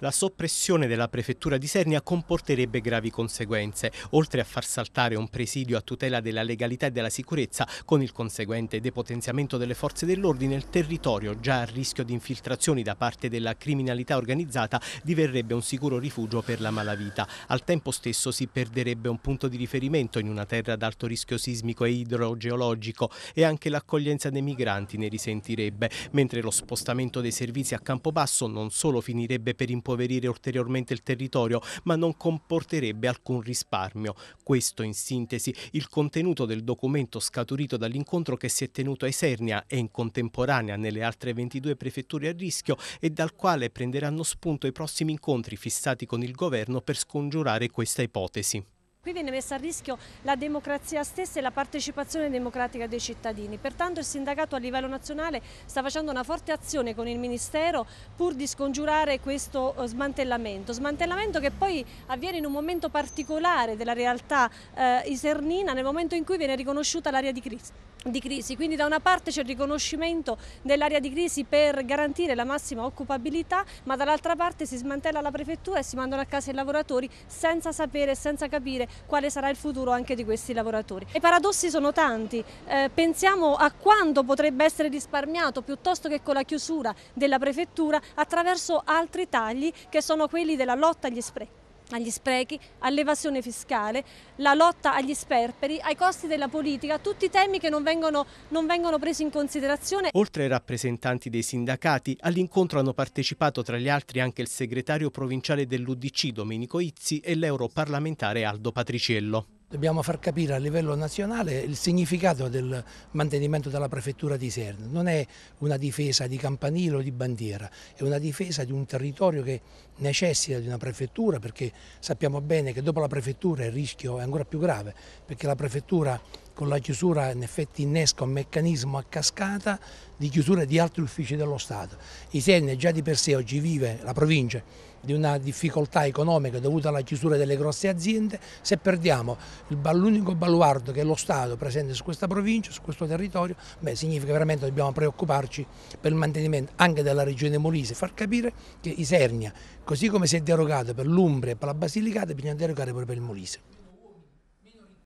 La soppressione della prefettura di Sernia comporterebbe gravi conseguenze, oltre a far saltare un presidio a tutela della legalità e della sicurezza, con il conseguente depotenziamento delle forze dell'ordine, il territorio già a rischio di infiltrazioni da parte della criminalità organizzata diverrebbe un sicuro rifugio per la malavita. Al tempo stesso si perderebbe un punto di riferimento in una terra ad alto rischio sismico e idrogeologico e anche l'accoglienza dei migranti ne risentirebbe, mentre lo spostamento dei servizi a Campobasso non solo finirebbe per imputare impoverire ulteriormente il territorio, ma non comporterebbe alcun risparmio. Questo in sintesi il contenuto del documento scaturito dall'incontro che si è tenuto a Isernia e in contemporanea nelle altre 22 prefetture a rischio e dal quale prenderanno spunto i prossimi incontri fissati con il governo per scongiurare questa ipotesi. Qui viene messa a rischio la democrazia stessa e la partecipazione democratica dei cittadini. Pertanto il sindacato a livello nazionale sta facendo una forte azione con il Ministero pur di scongiurare questo eh, smantellamento. Smantellamento che poi avviene in un momento particolare della realtà eh, isernina, nel momento in cui viene riconosciuta l'area di crisi di crisi, quindi da una parte c'è il riconoscimento dell'area di crisi per garantire la massima occupabilità, ma dall'altra parte si smantella la prefettura e si mandano a casa i lavoratori senza sapere, senza capire quale sarà il futuro anche di questi lavoratori. I paradossi sono tanti, eh, pensiamo a quanto potrebbe essere risparmiato piuttosto che con la chiusura della prefettura attraverso altri tagli che sono quelli della lotta agli sprechi agli sprechi, all'evasione fiscale, la lotta agli sperperi, ai costi della politica, tutti temi che non vengono, non vengono presi in considerazione. Oltre ai rappresentanti dei sindacati, all'incontro hanno partecipato tra gli altri anche il segretario provinciale dell'Udc Domenico Izzi e l'europarlamentare Aldo Patriciello. Dobbiamo far capire a livello nazionale il significato del mantenimento della prefettura di Serna. Non è una difesa di campanile o di bandiera, è una difesa di un territorio che necessita di una prefettura perché sappiamo bene che dopo la prefettura il rischio è ancora più grave perché la prefettura con la chiusura in effetti innesca un meccanismo a cascata di chiusura di altri uffici dello Stato. Isenne già di per sé oggi vive la provincia di una difficoltà economica dovuta alla chiusura delle grosse aziende, se perdiamo l'unico baluardo che è lo Stato presente su questa provincia, su questo territorio, beh, significa che dobbiamo preoccuparci per il mantenimento anche della regione Molise, far capire che Isernia, così come si è derogato per l'Umbria e per la Basilicata, bisogna derogare proprio per il Molise.